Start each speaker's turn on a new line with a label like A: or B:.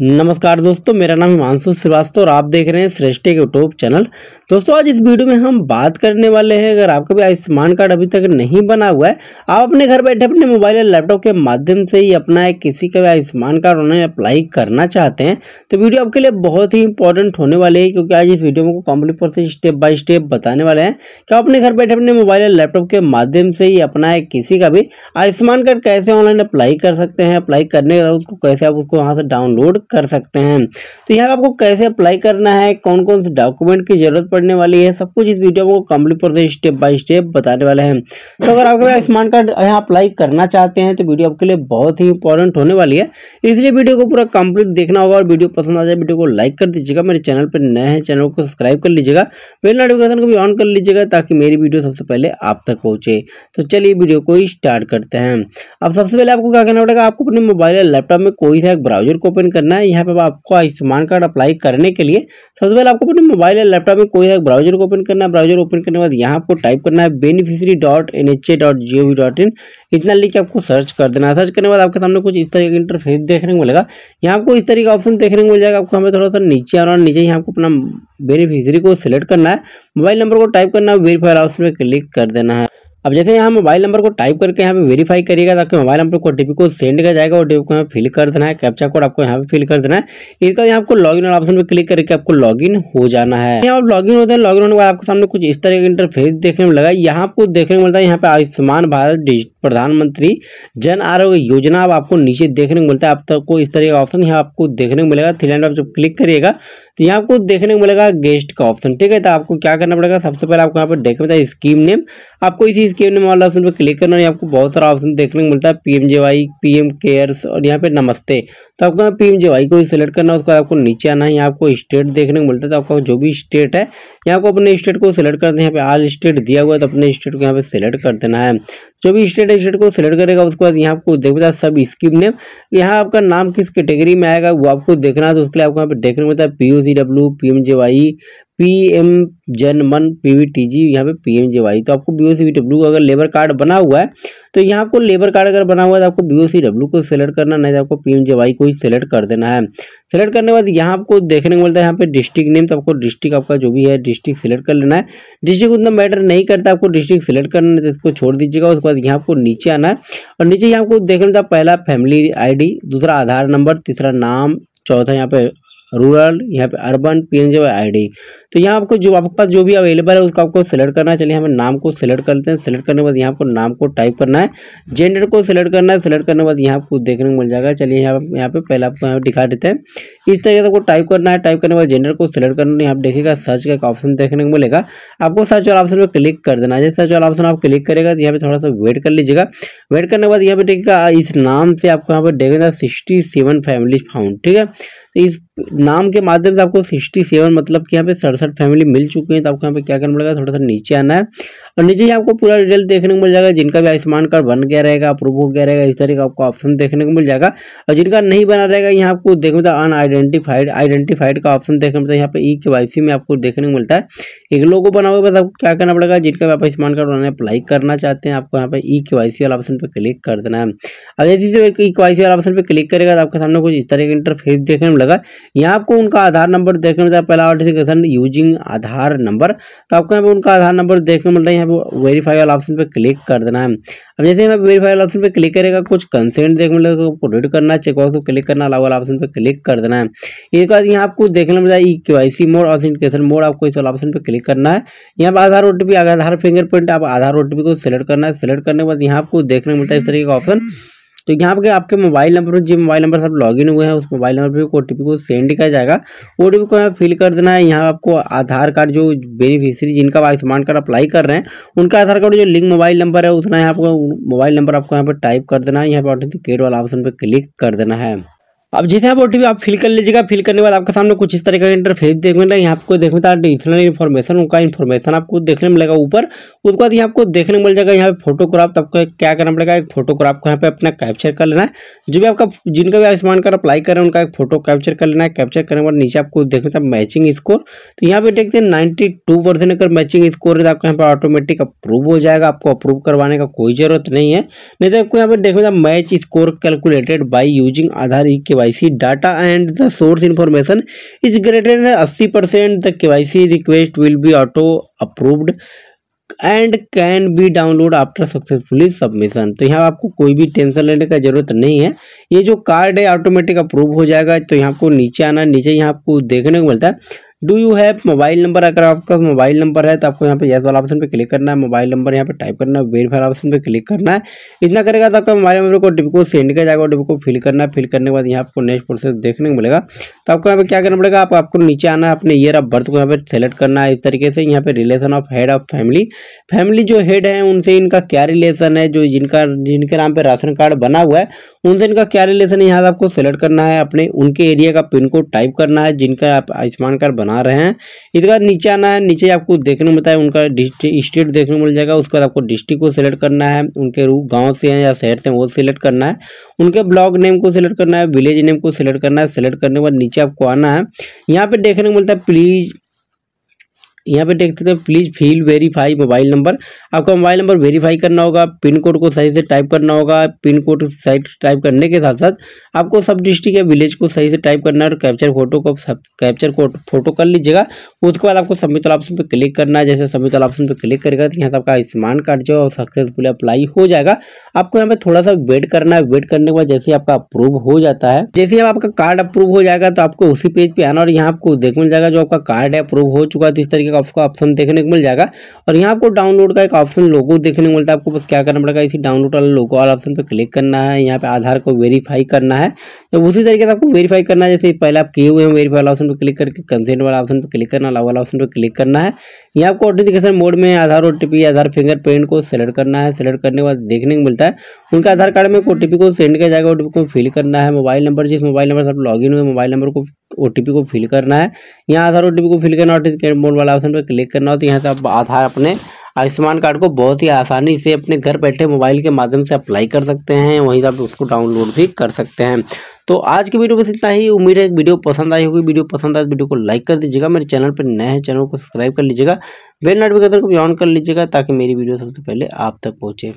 A: नमस्कार दोस्तों मेरा नाम हिमांशु श्रीवास्तव और आप देख रहे हैं श्रेष्ठी यूट्यूब चैनल दोस्तों आज इस वीडियो में हम बात करने वाले हैं अगर आपका भी आयुष्मान कार्ड अभी तक नहीं बना हुआ है आप अपने घर बैठे अपने मोबाइल या लैपटॉप के माध्यम से ही अपना एक किसी का भी आयुष्मान कार्ड ऑनलाइन अप्लाई करना चाहते हैं तो वीडियो आपके लिए बहुत ही इंपॉर्टेंट होने वाली है क्योंकि आज इस वीडियो में complete process step by step बताने वाले हैं कि आप अपने घर बैठे अपने मोबाइल या लैपटॉप के माध्यम से ही अपना एक किसी का भी आयुष्मान कार्ड कैसे ऑनलाइन अप्लाई कर सकते हैं अप्लाई करने के बाद उसको कैसे आप उसको वहाँ से डाउनलोड कर सकते हैं तो यहाँ आपको कैसे अप्लाई करना है कौन कौन से डॉक्यूमेंट की जरूरत पड़ने वाली है सब कुछ इस वीडियो को complete process step by step बताने वाले हैं तो अगर आपके पास स्मार्ट कार्ड यहाँ अप्लाई करना चाहते हैं तो वीडियो आपके लिए बहुत ही इंपॉर्टेंट होने वाली है इसलिए वीडियो को पूरा कंप्लीट देखना होगा और वीडियो पसंद आ जाए वीडियो को लाइक कर दीजिएगा मेरे चैनल पर नए हैं चैनल को सब्सक्राइब कर लीजिएगा बेल नोटिफिकेशन को भी ऑन कर लीजिएगा ताकि मेरी वीडियो सबसे पहले आप तक पहुँचे तो चलिए वीडियो को स्टार्ट करते हैं अब सबसे पहले आपको क्या करना पड़ेगा आपको अपने मोबाइल या लैपटॉप में कोई सा एक ब्राउजर को ओपन करना है करना है यहाँ पे आपको आयुष्मान कार्ड अप्लाई करने के लिए सबसे पहले आपको अपने मोबाइल या लैपटॉप में कोई एक ब्राउजर को ओपन करना है ब्राउजर ओपन करने के बाद यहाँ आपको टाइप करना है beneficiary dot N H A dot G O V dot in इतना लिख के आपको सर्च कर देना है सर्च करने के बाद आपके सामने कुछ इस तरीके का इंटरफेस देखने को मिलेगा यहाँ आपको इस तरीके का ऑप्शन देखने को मिल जाएगा आपको हमें थोड़ा सा नीचे आना और नीचे यहाँ आपको अपना बेनिफिशरी को सिलेक्ट करना है मोबाइल नंबर को टाइप करना है वेरीफायर ऑप्शन पर क्लिक कर देना है अब जैसे यहाँ मोबाइल नंबर को टाइप करके यहाँ पे वेरीफाई करिएगा ताकि मोबाइल नंबर को ओटीपी को सेंड किया जाएगा ओटीपी को यहाँ फिल कर देना है कैप्चा कोड आपको यहाँ पे फिल कर देना है इसका यहाँ आपको लॉगिन वाला ऑप्शन पे क्लिक करके आपको लॉगिन हो जाना है यहाँ आप लॉगिन होते हैं लॉगिन होने के बाद आपके सामने कुछ इस तरह का इंटरफेस देखने में लगा यहाँ आपको देखने को मिलता है यहाँ पे आयुष्मान भारत डिजिटल प्रधानमंत्री जन आरोग्य योजना अब आपको नीचे देखने को मिलता है को इस तरह का ऑप्शन यहाँ आपको देखने को मिलेगा थ्री लाइन जब क्लिक करिएगा तो यहाँ आपको देखने को मिलेगा गेस्ट का ऑप्शन ठीक है तो आपको क्या करना पड़ेगा सबसे पहले आपको यहाँ पर देखने मिलता है स्कीम नेम आपको इसी स्कीम नेम वाला ऑप्शन पर क्लिक करना है आपको बहुत सारा ऑप्शन देखने को मिलता है P M J Y P M cares और यहाँ पे नमस्ते तो आपको यहाँ पी एम जे वाई को सिलेक्ट करना है उसके बाद आपको नीचे आना है यहाँ आपको स्टेट देखने को मिलता है तो आपका जो भी स्टेट है यहाँ आपको अपने स्टेट को सिलेक्ट कर देना यहाँ पे आल स्टेट दिया हुआ है तो अपने स्टेट को यहाँ पे सिलेक्ट कर देना है जो भी स्टेट इंटरनेट स्टेट को सिलेक्ट करेगा उसके बाद यहाँ आपको देख पता सब स्कीम नेम यहाँ आपका नाम किस कैटेगरी में आएगा वो आपको देखना है तो उसके लिए आपको यहाँ पे देखने मिलता है P O C W P M J Y P M Janman P V T G यहाँ पे पी एम जे वाई तो आपको बी ओ सी डब्ल्यू अगर लेबर कार्ड बना हुआ है तो यहाँ आपको लेबर कार्ड अगर बना हुआ है तो आपको बी ओ सी डब्ल्यू को सिलेक्ट करना नहीं तो आपको पी एम जे वाई को ही सिलेक्ट कर देना है सिलेक्ट करने के बाद यहाँ आपको देखने को मिलता है यहाँ पे डिस्ट्रिक्ट नेम तो आपको डिस्ट्रिक्ट आपका जो भी है डिस्ट्रिक्ट सिलेक्ट कर लेना है डिस्ट्रिक्ट उतना मैटर नहीं करता आपको डिस्ट्रिक्ट सिलेक्ट करना है तो इसको छोड़ दीजिएगा उसके बाद यहाँ आपको नीचे आना है और नीचे यहाँ आपको देखने मिलता है पहला फैमिली आई डी दूसरा आधार नंबर तीसरा नाम चौथा यहाँ पे रूरल यहाँ पे अर्बन पी एन आईडी तो यहाँ आपको जो आपके पास जो भी अवेलेबल है उसका आपको सेलेक्ट करना है चलिए हमें नाम को सिलेक्ट कर लेते हैं सेलेक्ट करने के बाद यहाँ आपको नाम को टाइप करना है जेंडर को सिलेक्ट करना है सेलेक्ट करने के बाद यहाँ आपको देखने को मिल जाएगा चलिए यहाँ यहाँ पे पहले आपको यहाँ दिखा देते हैं इस तरीके से आपको टाइप करना है टाइप करने के बाद जेंडर को सिलेक्ट करना यहाँ देखेगा सर्च का ऑप्शन देखने को मिलेगा आपको सर्च वाला ऑप्शन पर क्लिक कर देना है जैसे सर्च वाला ऑप्शन आप क्लिक करेगा तो यहाँ पे थोड़ा सा वेट कर लीजिएगा वेट करने के बाद यहाँ पे देखिएगा इस नाम से आपको यहाँ पर देखेगा सिक्सटी सेवन फैमिली फाउंड ठीक है तो इस नाम के माध्यम से आपको सिक्सटी सेवन मतलब कि यहाँ पे सड़सठ फैमिली मिल चुके हैं तो आपको यहाँ पे क्या करना पड़ेगा थोड़ा सा नीचे आना है और नीचे ही आपको पूरा डिटेल देखने को मिल जाएगा जिनका भी आयुष्मान कार्ड बन गया रहेगा अप्रूव हो गया रहेगा इस तरह का आपको ऑप्शन देखने को मिल जाएगा और जिनका नहीं बना रहेगा यहाँ आपको देखने मिलता अनआइडेंटिफाइड आइडेंटिफाइड का ऑप्शन देखने मिलता है यहाँ पे ई के में आपको देखने को मिलता है एक लोगों बना हुआ बस आपको क्या करना पड़ेगा जिनका भी आप आयुष्मान कार्ड बनाने अप्लाई करना चाहते हैं आपको यहाँ पे ई के वाला ऑप्शन पर क्लिक कर देना है अब जैसे ई के वाला ऑप्शन पर क्लिक करेगा तो आपके सामने कुछ इस तरह का इंटरफेस देखने को जाएगा यहाँ आपको उनका आधार नंबर देखने मिलता है पहला ऑर्डिफिकेशन यूजिंग आधार नंबर तो आपको यहाँ पर उनका आधार नंबर देखने मिल रहा है यहाँ पर वेरीफाई वाला ऑप्शन पर क्लिक कर देना है अब जैसे यहाँ पर वेरीफाई वाला ऑप्शन पर क्लिक करेगा कुछ कंसेंट देखने मिलेगा आपको रीड करना है चेकबॉक्स को क्लिक करना अलावा वाला ऑप्शन पर क्लिक कर देना है इसके बाद यहाँ आपको देखने मिलता है E K Y C mode authentication mode आपको इस वाला ऑप्शन पर क्लिक करना है यहाँ पर Aadhaar O T P Aadhaar fingerprint आप आधार ओ टी पी को सिलेक्ट करना है सिलेक्ट करने के बाद यहाँ आपको देखने मिलता है इस तरीके का ऑप्शन तो यहाँ पर आपके मोबाइल नंबर पर जिस मोबाइल नंबर से आप लॉगिन हुए हैं उस मोबाइल नंबर पर ओ को सेंड किया जाएगा ओ को यहाँ फिल कर देना है यहाँ आपको आधार कार्ड जो बेनिफिशरी जिनका आयुष्मान कार्ड अप्लाई कर रहे हैं उनका आधार कार्ड जो लिंक मोबाइल नंबर है उतना यहाँ आपको मोबाइल नंबर आपको यहाँ पर टाइप कर देना है यहाँ पर ऑथेंटिकेट वाला ऑप्शन पर क्लिक कर देना है अब जैसे आप ओ आप फिल कर लीजिएगा फिल करने के बाद आपके सामने कुछ इस तरह का इंटरफेस देखने मिलेगा यहाँ आपको देखने मिलता है एडिशनल इन्फॉर्मेशन उनका इन्फॉर्मेशन आपको देखने मिलेगा ऊपर उसके बाद यहाँ आपको देखने मिल जाएगा यहाँ पे फोटोग्राफ तो आपको क्या करना पड़ेगा एक फोटोग्राफ को यहाँ पे अपना कैप्चर कर लेना है जो भी आपका जिनका भी आयुष्मान कार्ड अप्लाई करें उनका एक फोटो कैप्चर कर लेना है कैप्चर करने के बाद नीचे आपको देखना मैचिंग स्कोर तो यहाँ पे देखते हैं नाइन्टी अगर मैचिंग स्कोर है तो आपको यहाँ पर ऑटोमेटिक अप्रूव हो जाएगा आपको अप्रूव करवाने का कोई जरूरत नहीं है नहीं तो आपको यहाँ पर देखना match score calculated by using Aadhaar E KYC data and the source information is greater than 80 percent the KYC request will be auto approved and can be download after successfully submission तो यहाँ आपको कोई भी टेंशन लेने का जरूरत नहीं है ये जो कार्ड है ऑटोमेटिक अप्रूव हो जाएगा तो यहाँ आपको नीचे आना नीचे यहाँ आपको देखने को मिलता है do you have mobile number अगर आपका मोबाइल नंबर है तो आपको यहाँ पे येस वाला ऑप्शन पे क्लिक करना है मोबाइल नंबर यहाँ पे टाइप करना है वेरीफाई ऑप्शन पे क्लिक करना है इतना करेगा तो आपका मोबाइल नंबर को डिप को सेंड किया जाएगा डिप को फिल करना है फिल करने के बाद यहाँ आपको नेक्स्ट प्रोसेस देखने को मिलेगा तो आपको यहाँ पे क्या करना पड़ेगा आप, आपको नीचे आना है अपने ईयर ऑफ बर्थ को यहाँ पे सेलेक्ट करना है इस तरीके से यहाँ पे relation of head of family family जो हेड है उनसे इनका क्या रिलेशन है जो जिनका जिनके नाम पर राशन कार्ड बना हुआ है उनसे इनका क्या रिलेशन है यहाँ आपको सेलेक्ट करना है अपने उनके एरिया का पिन कोड टाइप करना है जिनका आप आयुष्मान कार्ड बना रहे हैं इसके बाद नीचे आना है नीचे आपको देखने मिलता है उनका स्टेट देखने को मिल जाएगा उसके बाद आपको डिस्ट्रिक्ट को सिलेक्ट करना है उनके रू गाँव से हैं या शहर से वो सिलेक्ट करना है उनके ब्लॉक नेम को सिलेक्ट करना है विलेज नेम को सिलेक्ट करना है सिलेक्ट करने के बाद नीचे आपको आना है यहाँ पर देखने को मिलता है प्लीज़ यहाँ पे देख सकते हैं please fill verify mobile number आपका मोबाइल नंबर वेरीफाई करना होगा पिन कोड को सही से टाइप करना होगा पिन कोड सही टाइप करने के साथ साथ आपको सब डिस्ट्रिक्ट या विलेज को सही से टाइप करना है और कैप्चर फोटो को कैप्चर कोड फोटो कर लीजिएगा उसके बाद आपको सबमिट वाला ऑप्शन पर क्लिक करना है जैसे सबमिट वाला ऑप्शन पर क्लिक करेगा तो यहाँ से आपका आयुष्मान कार्ड जो है सक्सेसफुल अप्लाई हो जाएगा आपको यहाँ पे थोड़ा सा वेट करना है वेट करने के बाद जैसे आपका अप्रूव हो जाता है जैसे ही आपका कार्ड अप्रूव हो जाएगा तो आपको उसी पेज पे आना और यहाँ आपको देख मिल जाएगा जो आपका कार्ड है अप्रूव हो चुका है तो इस तरीके का आपको ऑप्शन देखने को मिल जाएगा और यहाँ आपको डाउनलोड का एक ऑप्शन लोगो देखने को मिलता है आपको बस क्या करना पड़ेगा इसी डाउनलोड वाला लोगो वाला ऑप्शन पर क्लिक करना है यहाँ पर आधार को वेरीफाई करना है जब उसी तरीके से आपको वेरीफाई करना है जैसे पहले आप किए हुए हैं वेरीफाई वाला ऑप्शन पर क्लिक करके कंसेंट वाला ऑप्शन पर क्लिक करना अलाव वाला ऑप्शन पर क्लिक करना है यहाँ आपको ऑथेंटिकेशन मोड में आधार ओ आधार फिंगरप्रिंट को सेलेक्ट करना है सेलेक्ट करने के बाद देखने को मिलता है उनके आधार कार्ड में ओ को सेंड किया जाएगा ओ को फिल करना है मोबाइल नंबर जिस मोबाइल नंबर से आप लॉग हुए मोबाइल नंबर को ओ को फिल करना है यहाँ आधार ओ को फिल करना और मोड वाला ऑप्शन पर क्लिक करना हो तो यहाँ से आप आधार अपने आयुष्मान कार्ड को बहुत ही आसानी से अपने घर बैठे मोबाइल के माध्यम से अप्लाई कर सकते हैं वहीं से आप उसको डाउनलोड भी कर सकते हैं तो आज की वीडियो बस इतना ही उम्मीद है वीडियो पसंद आई होगी वीडियो पसंद आए तो वीडियो को लाइक कर दीजिएगा मेरे चैनल पर नए हैं चैनल को सब्सक्राइब कर लीजिएगा बेल नोटिफिकेशन को भी ऑन कर लीजिएगा ताकि मेरी वीडियो सबसे पहले आप तक पहुँचे